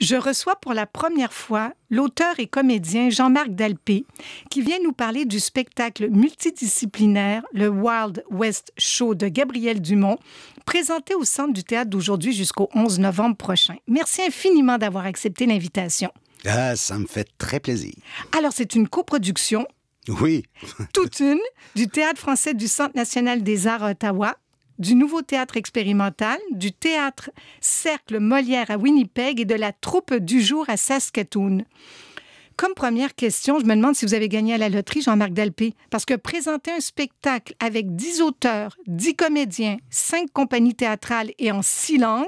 Je reçois pour la première fois l'auteur et comédien Jean-Marc Dalpé, qui vient nous parler du spectacle multidisciplinaire Le Wild West Show de Gabriel Dumont, présenté au Centre du Théâtre d'aujourd'hui jusqu'au 11 novembre prochain. Merci infiniment d'avoir accepté l'invitation. Ah, ça me fait très plaisir. Alors, c'est une coproduction. Oui. toute une du Théâtre français du Centre national des arts à Ottawa du nouveau théâtre expérimental, du théâtre Cercle Molière à Winnipeg et de la troupe du jour à Saskatoon. Comme première question, je me demande si vous avez gagné à la loterie, Jean-Marc Dalpé, parce que présenter un spectacle avec dix auteurs, dix comédiens, cinq compagnies théâtrales et en six langues,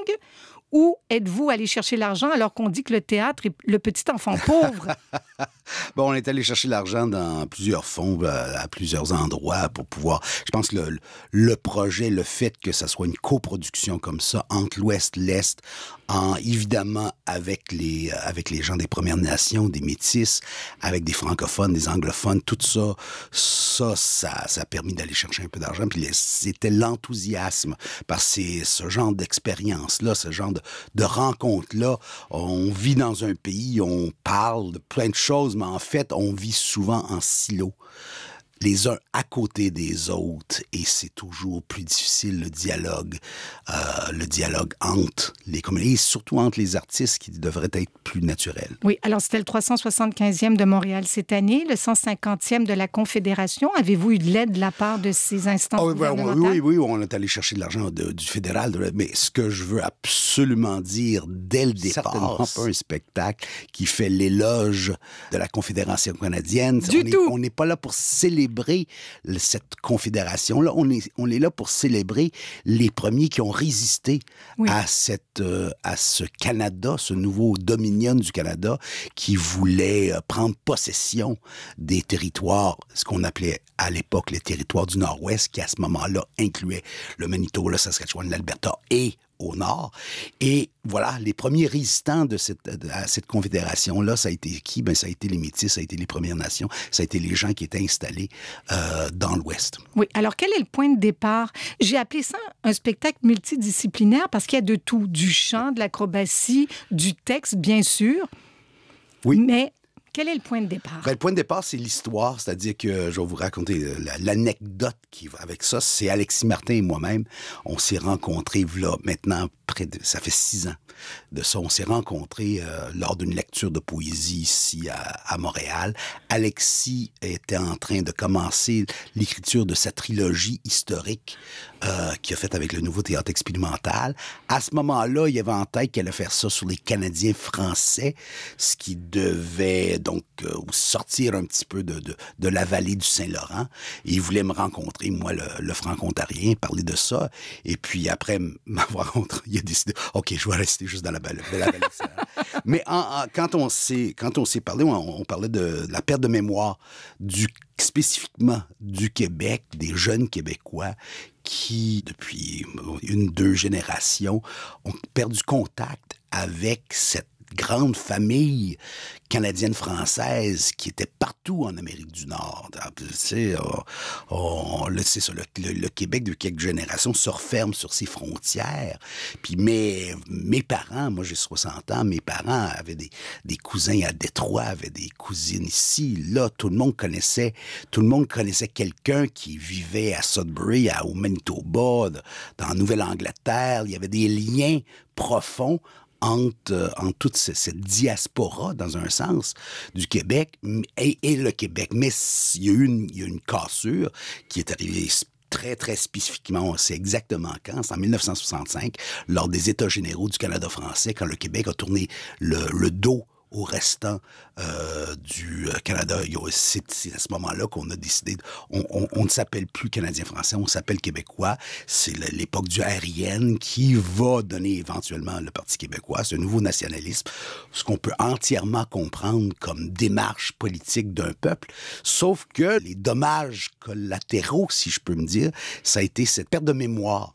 où êtes-vous allé chercher l'argent alors qu'on dit que le théâtre est le petit enfant pauvre? Bon, on est allé chercher l'argent dans plusieurs fonds, euh, à plusieurs endroits pour pouvoir. Je pense que le, le projet, le fait que ça soit une coproduction comme ça entre l'Ouest, l'Est, en, évidemment avec les, euh, avec les gens des Premières Nations, des Métis, avec des francophones, des anglophones, tout ça, ça, ça, ça a permis d'aller chercher un peu d'argent. Puis c'était l'enthousiasme parce que ce genre d'expérience-là, ce genre de, de rencontre-là, on vit dans un pays, on parle de plein de choses, en fait, on vit souvent en silo les uns à côté des autres et c'est toujours plus difficile le dialogue, euh, le dialogue entre les communistes, surtout entre les artistes qui devraient être plus naturels. Oui, alors c'était le 375e de Montréal cette année, le 150e de la Confédération. Avez-vous eu de l'aide de la part de ces instances ah oui, ben, Oui, oui, on est allé chercher de l'argent du fédéral, mais ce que je veux absolument dire dès le départ, pas un spectacle qui fait l'éloge de la Confédération canadienne. Du on n'est pas là pour célébrer célébrer cette confédération-là. On est, on est là pour célébrer les premiers qui ont résisté à, cette, euh, à ce Canada, ce nouveau dominion du Canada qui voulait euh, prendre possession des territoires, ce qu'on appelait à l'époque les territoires du Nord-Ouest, qui à ce moment-là incluaient le Manitoba, le Saskatchewan, l'Alberta et au nord. Et voilà, les premiers résistants de cette, à cette confédération-là, ça a été qui? Ben, ça a été les Métis, ça a été les Premières Nations, ça a été les gens qui étaient installés euh, dans l'Ouest. Oui, alors quel est le point de départ? J'ai appelé ça un spectacle multidisciplinaire parce qu'il y a de tout, du chant, de l'acrobatie, du texte, bien sûr. Oui. Mais quel est le point de départ? Ben, le point de départ, c'est l'histoire, c'est-à-dire que je vais vous raconter euh, l'anecdote qui va avec ça. C'est Alexis Martin et moi-même, on s'est rencontrés, là, maintenant, près ça fait six ans de ça, on s'est rencontrés euh, lors d'une lecture de poésie ici à, Montréal. Alexis était en train de commencer l'écriture de sa trilogie historique euh, qu'il a faite avec le nouveau théâtre expérimental. À ce moment-là, il avait en tête qu'elle allait faire ça sur les Canadiens français, ce qui devait donc euh, sortir un petit peu de, la vallée du Saint-Laurent. Et il voulait me rencontrer, moi, le, franc-ontarien, parler de ça. Et puis après m'avoir rencontré, il a décidé, OK, je vais rester juste dans la, balle, la vallée du saint Mais quand on s'est parlé, on, parlait de, de la perte de mémoire du spécifiquement du Québec, des jeunes Québécois qui, depuis une, deux générations, ont perdu contact avec cette grande famille canadienne-française qui était partout en Amérique du Nord. Ah, tu sais, euh, le, Québec de quelques générations se referme sur ses frontières. Puis mes, parents, moi j'ai 60 ans, mes parents avaient des, cousins à Détroit, avaient des cousines ici, là, tout le monde connaissait, tout le monde connaissait quelqu'un qui vivait à Sudbury, à, au Manitoba, dans Nouvelle-Angleterre. Il y avait des liens profonds entre, euh, en toute cette diaspora, dans un sens, du Québec et, le Québec. Mais il y, a eu une, y a une cassure qui est arrivée très, très spécifiquement, on sait exactement quand, c'est en 1965, lors des États généraux du Canada français, quand le Québec a tourné le, le dos au restant euh, du euh, Canada. C'est à ce moment-là qu'on a décidé, on, ne s'appelle plus Canadien-Français, on s'appelle Québécois. C'est l'époque du aérienne qui va donner éventuellement le Parti québécois, ce nouveau nationalisme, ce qu'on peut entièrement comprendre comme démarche politique d'un peuple, sauf que les dommages collatéraux, si je peux me dire, ça a été cette perte de mémoire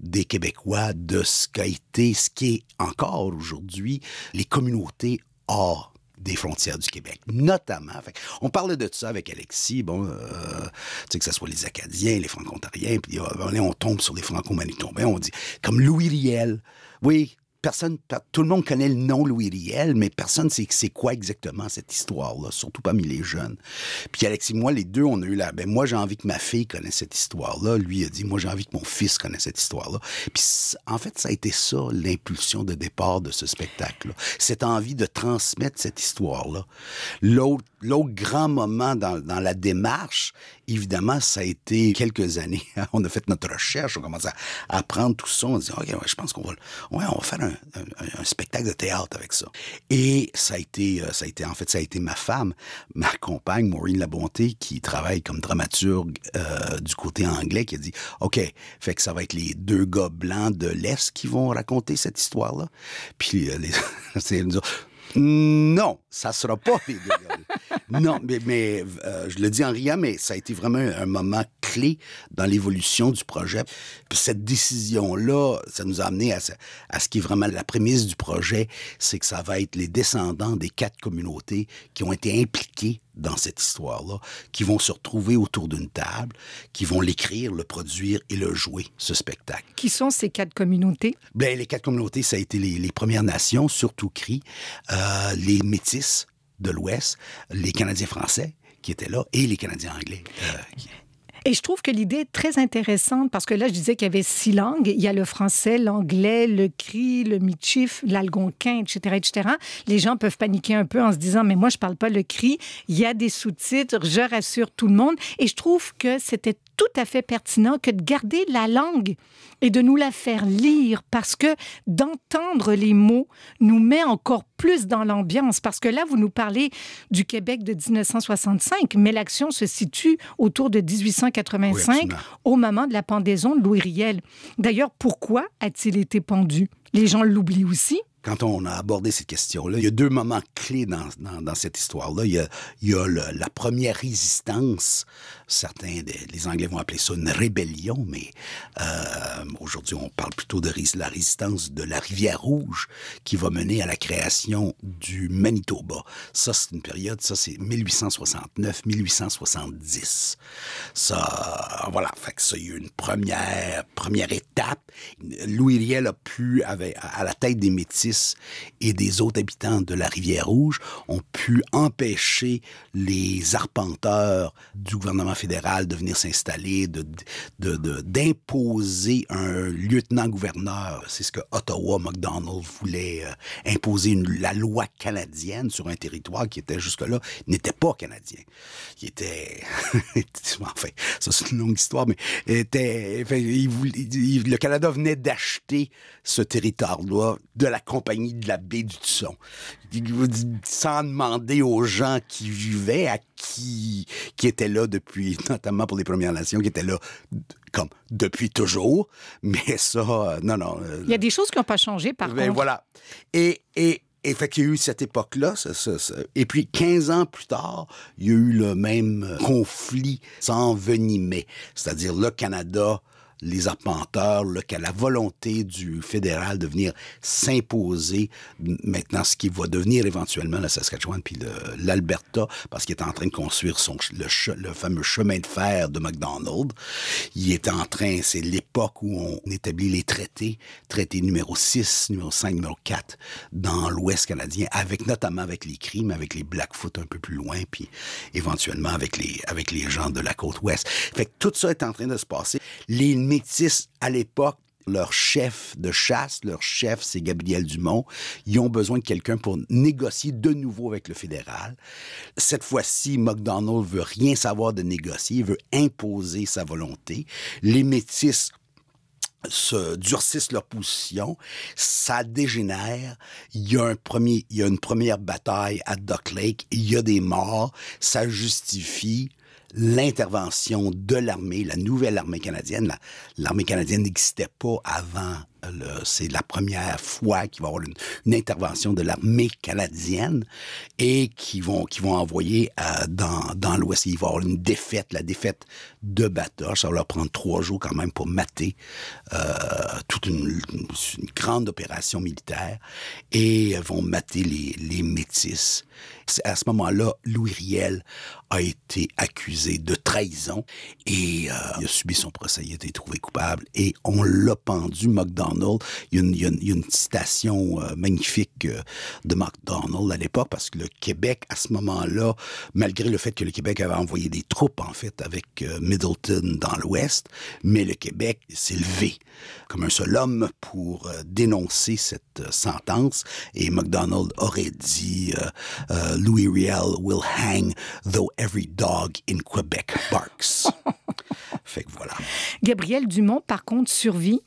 des Québécois de ce qu'a été, ce qui est encore aujourd'hui, les communautés hors des frontières du Québec, notamment. Fait, on parlait de ça avec Alexis, bon, euh, que ce soit les Acadiens, les Franco-Ontariens, puis euh, on, on tombe sur les Franco-Manitobains, on dit, comme Louis Riel, oui, personne, tout le monde connaît le nom Louis Riel, mais personne ne sait c'est quoi exactement cette histoire-là, surtout pas mis les jeunes. Puis Alexis, moi, les deux, on a eu la. Ben moi, j'ai envie que ma fille connaisse cette histoire-là. Lui a dit, moi, j'ai envie que mon fils connaisse cette histoire-là. Puis en fait, ça a été ça l'impulsion de départ de ce spectacle-là, cette envie de transmettre cette histoire-là. L'autre, grand moment dans la démarche Évidemment, ça a été quelques années. on a fait notre recherche, on commence à, apprendre tout ça, on dit, OK, je pense qu'on va, on va faire un, spectacle de théâtre avec ça. Et ça a, été, euh, ça a été, en fait, ça a été ma femme, ma compagne, Maureen Labonté, qui travaille comme dramaturge euh, du côté anglais, qui a dit, OK, fait que ça va être les deux gars blancs de l'Est qui vont raconter cette histoire-là. Puis, euh, les... c'est non, ça sera pas Non, mais, euh, je le dis en riant, mais ça a été vraiment un moment clé dans l'évolution du projet. cette décision-là, ça nous a amené à, à, ce qui est vraiment la prémisse du projet, c'est que ça va être les descendants des quatre communautés qui ont été impliquées dans cette histoire-là, qui vont se retrouver autour d'une table, qui vont l'écrire, le produire et le jouer, ce spectacle. Qui sont ces quatre communautés? Bien, les quatre communautés, ça a été les, Premières Nations, surtout CRI, euh, les Métis de l'Ouest, les Canadiens français qui étaient là et les Canadiens anglais. Euh, et je trouve que l'idée est très intéressante parce que là, je disais qu'il y avait six langues. Il y a le français, l'anglais, le cri, le michif, l'algonquin, etc., etc. Les gens peuvent paniquer un peu en se disant, mais moi, je ne parle pas le cri. Il y a des sous-titres, je rassure tout le monde. Et je trouve que c'était tout à fait pertinent que de garder la langue et de nous la faire lire parce que d'entendre les mots nous met encore plus dans l'ambiance parce que là, vous nous parlez du Québec de 1965, mais l'action se situe autour de 1885 au moment de la pendaison de Louis Riel. D'ailleurs, pourquoi a-t-il été pendu? Les gens l'oublient aussi quand on a abordé cette question-là, il y a deux moments clés dans, cette histoire-là. Il y a, la première résistance. Certains, des, les Anglais vont appeler ça une rébellion, mais euh, aujourd'hui, on parle plutôt de la résistance de la Rivière Rouge qui va mener à la création du Manitoba. Ça, c'est une période, ça, c'est 1869-1870. Ça, voilà, fait que ça, y a une première, première étape. Louis Riel a pu, à la tête des métis, et des autres habitants de la rivière Rouge ont pu empêcher les arpenteurs du gouvernement fédéral de venir s'installer, d'imposer de, de, un lieutenant-gouverneur. C'est ce que Ottawa MacDonald voulait euh, imposer la loi canadienne sur un territoire qui était jusque-là n'était pas canadien, qui était enfin ça c'est une longue histoire, mais était le Canada venait d'acheter ce territoire-là de la compagnie de la baie du Tusson. Sans demander aux gens qui vivaient, à qui, qui étaient là depuis, notamment pour les Premières Nations, qui étaient là comme depuis toujours. Mais ça, euh, non, non. Euh, il y a des choses qui n'ont pas changé, par ben, contre. voilà. Et, et, et fait qu'il y a eu cette époque-là, et puis 15 ans plus tard, il y a eu le même conflit s'envenimer, c'est-à-dire le Canada les arpenteurs, qu'à la volonté du fédéral de venir s'imposer maintenant ce qui va devenir éventuellement la Saskatchewan puis l'Alberta, parce qu'il est en train de construire son, le, fameux chemin de fer de McDonald's. Il est en train, c'est l'époque où on établit les traités, traités numéro 6, numéro 5, numéro 4, dans l'Ouest canadien, avec notamment avec les crimes, avec les Blackfoot un peu plus loin, puis éventuellement avec les, avec les gens de la côte ouest. Fait tout ça est en train de se passer. Les métis à l'époque leur chef de chasse, leur chef, c'est Gabriel Dumont. Ils ont besoin de quelqu'un pour négocier de nouveau avec le fédéral. Cette fois-ci, McDonald veut rien savoir de négocier, il veut imposer sa volonté. Les métis se durcissent leur position, ça dégénère, il y a un premier, il y a une première bataille à Duck Lake, il y a des morts, ça justifie l'intervention de l'armée, la nouvelle armée canadienne. L'armée canadienne n'existait pas avant. Euh, c'est la première fois qu'il va y avoir une, intervention de l'armée canadienne et qui vont, qui vont envoyer euh, dans, dans l'Ouest. Il va y avoir une défaite, la défaite de Batoche. Ça va leur prendre trois jours quand même pour mater euh, toute une, une, grande opération militaire et vont mater les, les métis à ce moment-là, Louis Riel a été accusé de trahison et euh, il a subi son procès. Il a été trouvé coupable et on l'a pendu, McDonald. Il y a une, une, citation euh, magnifique euh, de McDonald à l'époque parce que le Québec, à ce moment-là, malgré le fait que le Québec avait envoyé des troupes, en fait, avec Middleton dans l'Ouest, mais le Québec s'est levé comme un seul homme pour dénoncer cette sentence et McDonald aurait dit Louis Riel will hang though every dog in Quebec barks. fait voilà. Gabriel Dumont, par contre, survit.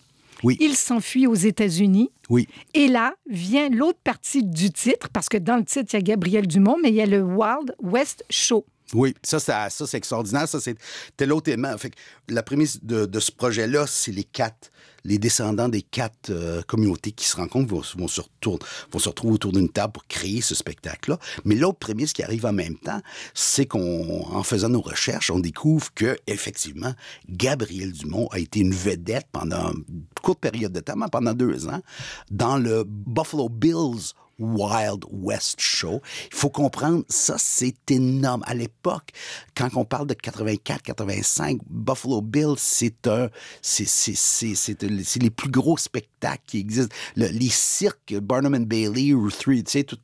Oui. Il s'enfuit aux États-Unis. Oui. Et là vient l'autre partie du titre, parce que dans le titre, il y a Gabriel Dumont, mais il y a le Wild West Show. Oui, ça, ça, ça c'est extraordinaire. Ça, c'est Fait la prémisse de ce projet-là, c'est les quatre les descendants des quatre euh, communautés qui se rencontrent vont, se, se retrouver autour d'une table pour créer ce spectacle-là. Mais l'autre prémisse qui arrive en même temps, c'est qu'en faisant nos recherches, on découvre que, effectivement, Gabriel Dumont a été une vedette pendant une courte période de temps, pendant deux ans, dans le Buffalo Bills Wild West Show. Il faut comprendre, ça, c'est énorme. À l'époque, quand on parle de 84, 85, Buffalo Bill, c'est un, c'est, les plus gros spectacles qui existent. les cirques, Barnum and Bailey, ou tu sais, tout,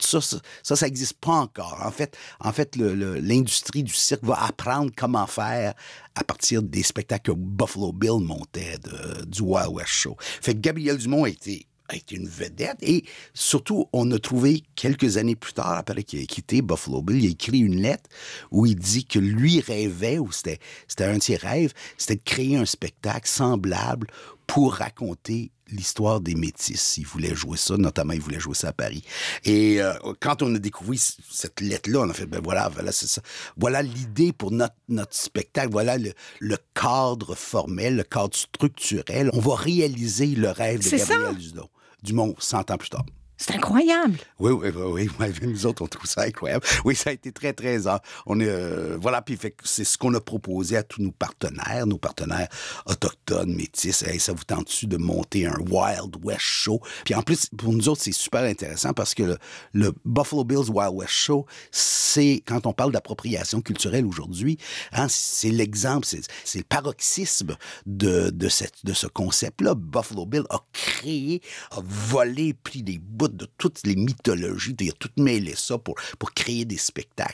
ça, ça, ça n'existe pas encore. En fait, en fait, l'industrie du cirque va apprendre comment faire à partir des spectacles que Buffalo Bill montait de, du Wild West Show. Fait que Gabriel Dumont était était une vedette. Et surtout, on a trouvé quelques années plus tard, après qu'il ait quitté Buffalo Bill, il a écrit une lettre où il dit que lui rêvait, ou c'était un de ses rêves, c'était de créer un spectacle semblable pour raconter l'histoire des Métis. Il voulait jouer ça, notamment il voulait jouer ça à Paris. Et euh, quand on a découvert cette lettre-là, on a fait, ben voilà, voilà, c'est ça. Voilà l'idée pour notre, notre spectacle, voilà le, cadre formel, le cadre structurel. On va réaliser le rêve de Gabriel du monde 100 ans plus tard. C'est incroyable. Oui, oui, oui, oui, Nous autres, on trouve ça incroyable. Oui, ça a été très, très. On est, euh, voilà, puis c'est ce qu'on a proposé à tous nos partenaires, nos partenaires autochtones, métis. ça vous tente-tu de monter un Wild West Show? Puis en plus, pour nous autres, c'est super intéressant parce que le, Buffalo Bills Wild West Show, c'est, quand on parle d'appropriation culturelle aujourd'hui, hein, c'est l'exemple, c'est le paroxysme de, cette, de ce concept-là. Buffalo Bill a créé, a volé, pris des bouts de toutes les mythologies, de tout mêler ça pour, pour créer des spectacles.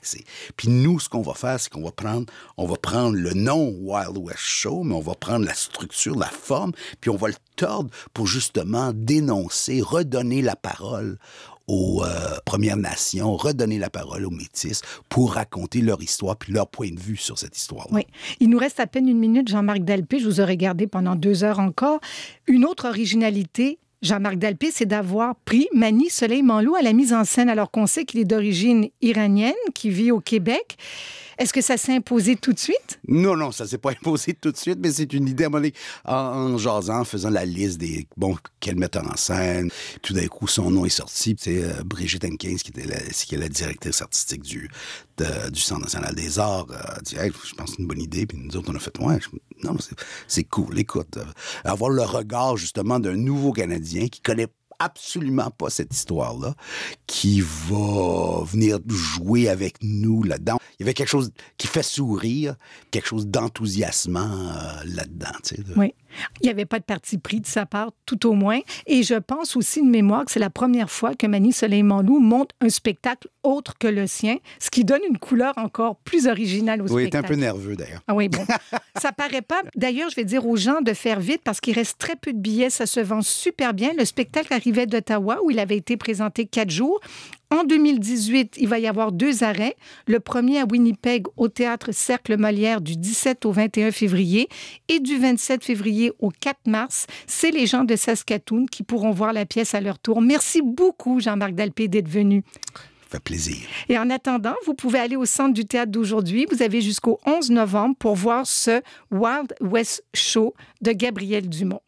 Puis nous, ce qu'on va faire, c'est qu'on va prendre, on va prendre le nom Wild West Show, mais on va prendre la structure, la forme, puis on va le tordre pour justement dénoncer, redonner la parole aux euh, Premières Nations, redonner la parole aux Métis pour raconter leur histoire puis leur point de vue sur cette histoire. Oui. Il nous reste à peine une minute, Jean-Marc Dalpé. Je vous aurais gardé pendant deux heures encore. Une autre originalité Jean-Marc Dalpé, c'est d'avoir pris Mani Soleil Manlou à la mise en scène, alors qu'on sait qu'il est d'origine iranienne, qui vit au Québec. Est-ce que ça s'est imposé tout de suite? Non, non, ça s'est pas imposé tout de suite, mais c'est une idée en, jasant, en faisant la liste des, bons qu'elle metteur en scène. Tout d'un coup, son nom est sorti. C'est euh, Brigitte Henkins, qui, était qui est la directrice artistique du, du Centre national des arts, euh, Direct, je pense que c'est une bonne idée. Puis nous autres, on a fait, moins. non, c'est cool. Écoute, euh, avoir le regard, justement, d'un nouveau Canadien qui connaît absolument pas cette histoire-là, qui va venir jouer avec nous là-dedans il y avait quelque chose qui fait sourire, quelque chose d'enthousiasmant euh, là-dedans. Oui. Il n'y avait pas de parti pris de sa part, tout au moins. Et je pense aussi de mémoire que c'est la première fois que Mani Soleil-Manlou monte un spectacle autre que le sien, ce qui donne une couleur encore plus originale au oui, il était un peu nerveux d'ailleurs. Ah oui, bon. ça paraît pas. D'ailleurs, je vais dire aux gens de faire vite parce qu'il reste très peu de billets. Ça se vend super bien. Le spectacle arrivait d'Ottawa où il avait été présenté quatre jours. En 2018, il va y avoir deux arrêts. Le premier à Winnipeg au théâtre Cercle Molière du 17 au 21 février et du 27 février au 4 mars. C'est les gens de Saskatoon qui pourront voir la pièce à leur tour. Merci beaucoup, Jean-Marc Dalpé, d'être venu. Ça fait plaisir. Et en attendant, vous pouvez aller au centre du théâtre d'aujourd'hui. Vous avez jusqu'au 11 novembre pour voir ce Wild West Show de Gabriel Dumont.